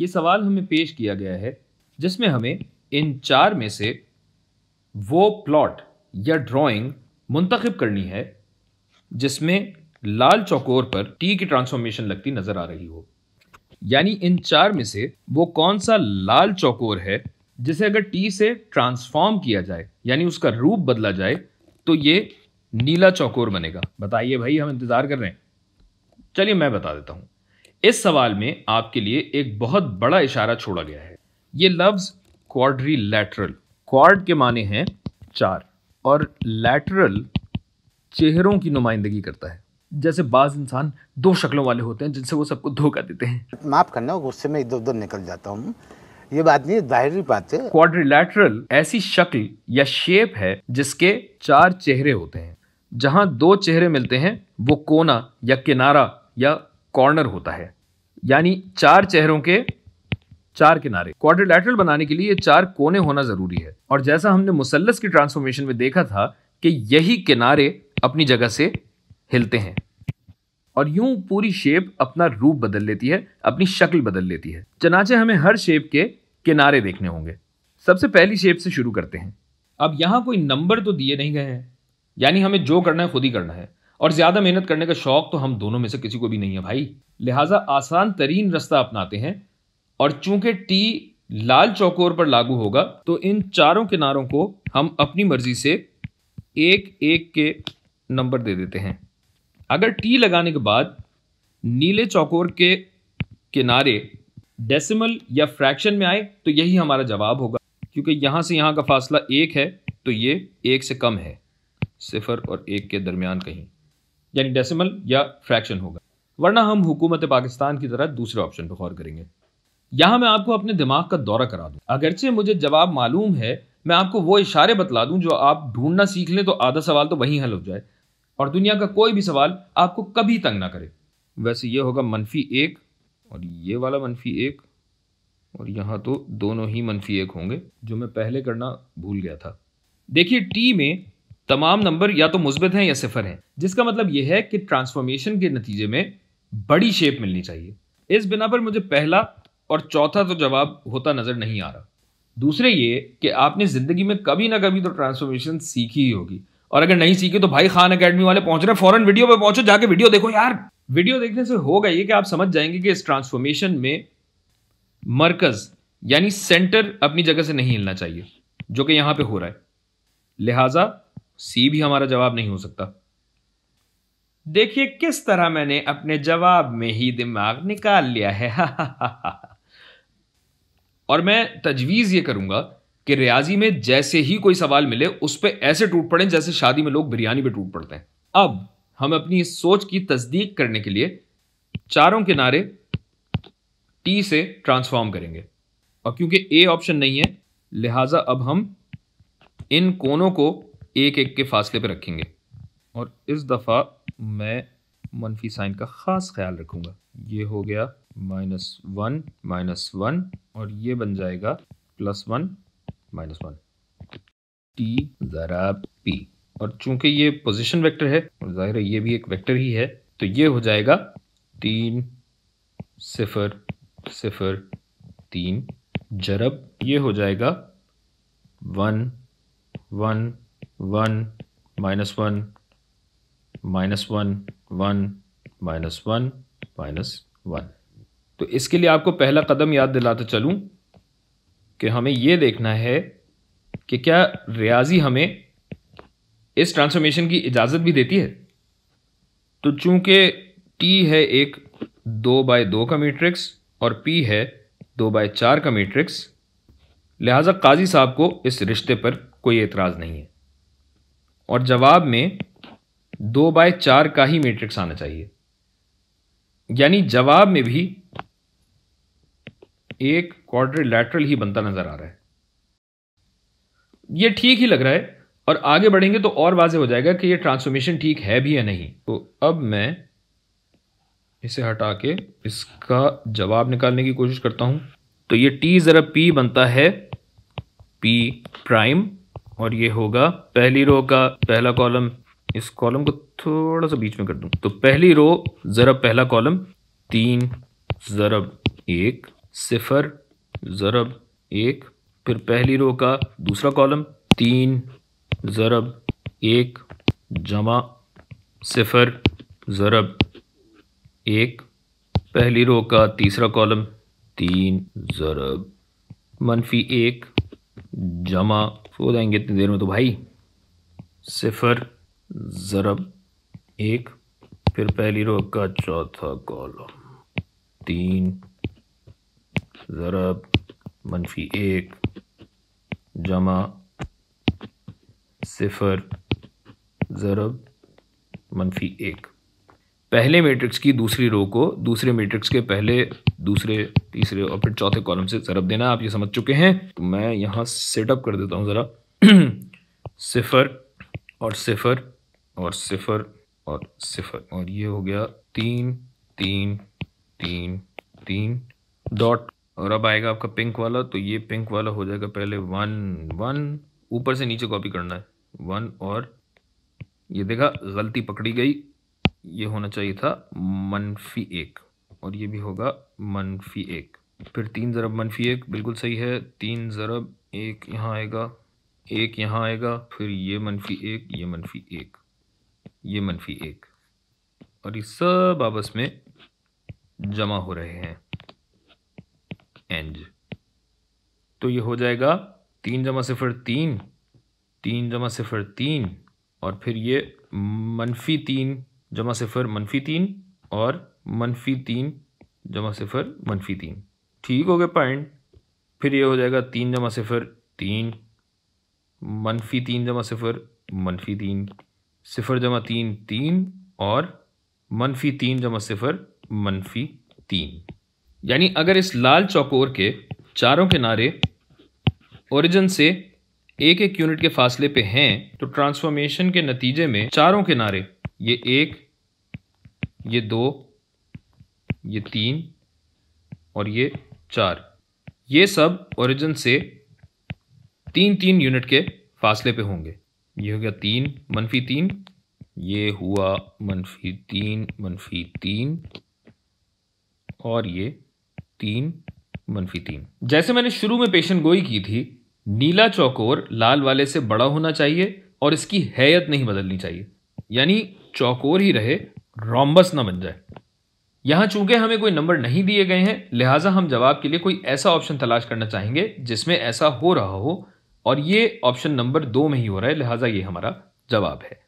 ये सवाल हमें पेश किया गया है जिसमें हमें इन चार में से वो प्लॉट या ड्राइंग मुंतखब करनी है जिसमें लाल चौकोर पर टी की ट्रांसफॉर्मेशन लगती नजर आ रही हो यानी इन चार में से वो कौन सा लाल चौकोर है जिसे अगर टी से ट्रांसफॉर्म किया जाए यानी उसका रूप बदला जाए तो ये नीला चौकोर बनेगा बताइए भाई हम इंतज़ार कर रहे हैं चलिए मैं बता देता हूँ इस सवाल में आपके लिए एक बहुत बड़ा इशारा छोड़ा गया है ये लफ्ज़ क्वाड्री क्वाड्रीलैटरल क्वाड के माने हैं चार और लैटरल चेहरों की नुमाइंदगी करता है जैसे बाज इंसान दो शक्लों वाले होते हैं जिनसे वो सबको धोखा देते हैं माफ करना गुस्से में इधर उधर निकल जाता हूँ ये बात नहीं जाहिर बात है क्वाड्रिलैटरल ऐसी शक्ल या शेप है जिसके चार चेहरे होते हैं जहाँ दो चेहरे मिलते हैं वो कोना या किनारा या कॉर्नर होता है यानी चार चेहरों के चार किनारे क्वाड्रिलेटरल बनाने के लिए चार कोने होना जरूरी है और जैसा हमने मुसल्लस की ट्रांसफॉर्मेशन में देखा था कि यही किनारे अपनी जगह से हिलते हैं और यूं पूरी शेप अपना रूप बदल लेती है अपनी शक्ल बदल लेती है चनाचे हमें हर शेप के किनारे देखने होंगे सबसे पहली शेप से शुरू करते हैं अब यहां कोई नंबर तो दिए नहीं गए हैं यानी हमें जो करना है खुद ही करना है और ज़्यादा मेहनत करने का शौक़ तो हम दोनों में से किसी को भी नहीं है भाई लिहाजा आसान तरीन रास्ता अपनाते हैं और चूंकि टी लाल चौकोर पर लागू होगा तो इन चारों किनारों को हम अपनी मर्जी से एक एक के नंबर दे देते हैं अगर टी लगाने के बाद नीले चौकोर के किनारे डेसिमल या फ्रैक्शन में आए तो यही हमारा जवाब होगा क्योंकि यहां से यहां का फासला एक है तो ये एक से कम है सिफर और एक के दरमियान कहीं यानी डेसिमल या फ्रैक्शन होगा वरना हम हुकूमत पाकिस्तान की तरह दूसरे ऑप्शन पर गौर करेंगे यहाँ मैं आपको अपने दिमाग का दौरा करा दूँ अगरचे मुझे जवाब मालूम है मैं आपको वो इशारे बतला दूँ जो आप ढूंढना सीख लें तो आधा सवाल तो वहीं हल हो जाए और दुनिया का कोई भी सवाल आपको कभी तंग ना करे वैसे ये होगा मनफी एक और ये वाला मनफी एक और यहाँ तो दोनों ही मनफी एक होंगे जो मैं पहले करना भूल गया था देखिए टी में तमाम नंबर या तो मुस्बित हैं या सिफर हैं जिसका मतलब यह है कि ट्रांसफॉर्मेशन के नतीजे में बड़ी शेप मिलनी चाहिए इस बिना पर मुझे पहला और चौथा तो जवाब होता नज़र नहीं आ रहा दूसरे ये कि आपने ज़िंदगी में कभी ना कभी तो ट्रांसफॉर्मेशन सीखी ही होगी और अगर नहीं सीखी तो भाई खान अकेडमी वाले पहुंच रहे फॉरन वीडियो पर पहुंचो जाके वीडियो देखो यार वीडियो देखने से होगा ये कि आप समझ जाएंगे कि इस ट्रांसफॉर्मेशन में मरकज यानी सेंटर अपनी जगह से नहीं हिलना चाहिए जो कि यहां पे हो रहा है लिहाजा सी भी हमारा जवाब नहीं हो सकता देखिए किस तरह मैंने अपने जवाब में ही दिमाग निकाल लिया है हा हा हा और मैं तजवीज़ ये करूंगा कि रियाजी में जैसे ही कोई सवाल मिले उस पर ऐसे टूट पड़े जैसे शादी में लोग बिरयानी पे टूट पड़ते हैं अब हम अपनी इस सोच की तस्दीक करने के लिए चारों किनारे टी से ट्रांसफॉर्म करेंगे और क्योंकि ए ऑप्शन नहीं है लिहाजा अब हम इन कोनों को एक एक के फासले पे रखेंगे और इस दफ़ा मैं मनफी साइन का ख़ास ख्याल रखूँगा ये हो गया माइनस वन माइनस वन और ये बन जाएगा plus one minus one T ज़रा पी और चूंकि ये पोजीशन वेक्टर है और ज़ाहिर है ये भी एक वेक्टर ही है तो ये हो जाएगा तीन सिफर सिफर तीन जरब ये हो जाएगा one one one minus one minus one one minus one minus one तो इसके लिए आपको पहला कदम याद दिलाता चलूँ कि हमें यह देखना है कि क्या रियाजी हमें इस ट्रांसफॉर्मेशन की इजाज़त भी देती है तो चूंकि टी है एक दो बाय दो का मैट्रिक्स और पी है दो बाय चार का मैट्रिक्स लिहाजा काजी साहब को इस रिश्ते पर कोई एतराज़ नहीं है और जवाब में दो बाय चार का ही मैट्रिक्स आना चाहिए यानी जवाब में भी एक क्वाड्रिलैटरल ही बनता नज़र आ रहा है यह ठीक ही लग रहा है और आगे बढ़ेंगे तो और वाजे हो जाएगा कि यह ट्रांसफॉर्मेशन ठीक है भी या नहीं तो अब मैं इसे हटा के इसका जवाब निकालने की कोशिश करता हूं तो यह टी ज़रा पी बनता है पी प्राइम और ये होगा पहली रो का पहला कॉलम इस कॉलम को थोड़ा सा बीच में कर दूं तो पहली रो ज़रब पहला कॉलम तीन ज़रब एक सिफर ज़रब एक फिर पहली रो का दूसरा कॉलम तीन ज़रब एक जमा सिफर ज़रब एक पहली रो का तीसरा कॉलम तीन ज़रब मनफी एक जमा हो जाएंगे इतनी देर में तो भाई सिफर ज़रब एक फिर पहली रो का चौथा कॉलम तीन ज़रब मनफी एक जमा सिफर ज़रब मनफी एक पहले मैट्रिक्स की दूसरी रो को दूसरे मैट्रिक्स के पहले दूसरे तीसरे और फिर चौथे कॉलम से सरब देना आप ये समझ चुके हैं तो मैं यहाँ सेटअप कर देता हूँ ज़रा सिफर और सिफर और सिफर और सिफर और ये हो गया तीन तीन तीन तीन डॉट और अब आएगा आपका पिंक वाला तो ये पिंक वाला हो जाएगा पहले वन वन ऊपर से नीचे कॉपी करना है वन और ये देखा गलती पकड़ी गई ये होना चाहिए था मनफी एक और ये भी होगा मनफी एक फिर तीन ज़रब मनफी एक बिल्कुल सही है तीन ज़रब एक यहाँ आएगा एक यहाँ आएगा फिर ये मनफी एक ये मनफी एक ये मनफी एक और ये सब आपस में जमा हो रहे हैं एंज तो ये हो जाएगा तीन जमा सिफर तीन तीन जमा सिफर तीन और फिर ये मनफी तीन जमा सिफर मनफी तीन और मनफी तीन जमा सिफर मनफी तीन ठीक हो गए पॉइंट फिर ये हो जाएगा तीन जमा सिफर तीन मनफी तीन जमा सिफर मनफी तीन सिफर जमा तीन तीन और मनफी तीन जमा सिफर मनफी तीन यानी अगर इस लाल चौकोर के चारों किनारे ओरिजिन से एक एक यूनिट के फासले पे हैं तो ट्रांसफॉर्मेशन के नतीजे में चारों किनारे ये एक ये दो ये तीन और ये चार ये सब ओरिजिन से तीन तीन यूनिट के फासले पे होंगे ये हो गया तीन मनफी तीन ये हुआ मनफी तीन मनफी तीन और ये तीन मनफी तीन जैसे मैंने शुरू में पेशन गोई की थी नीला चौकोर लाल वाले से बड़ा होना चाहिए और इसकी हैयत नहीं बदलनी चाहिए यानी चौकोर ही रहे रॉम्बस ना बन जाए यहां चूंकि हमें कोई नंबर नहीं दिए गए हैं लिहाजा हम जवाब के लिए कोई ऐसा ऑप्शन तलाश करना चाहेंगे जिसमें ऐसा हो रहा हो और ये ऑप्शन नंबर दो में ही हो रहा है लिहाजा ये हमारा जवाब है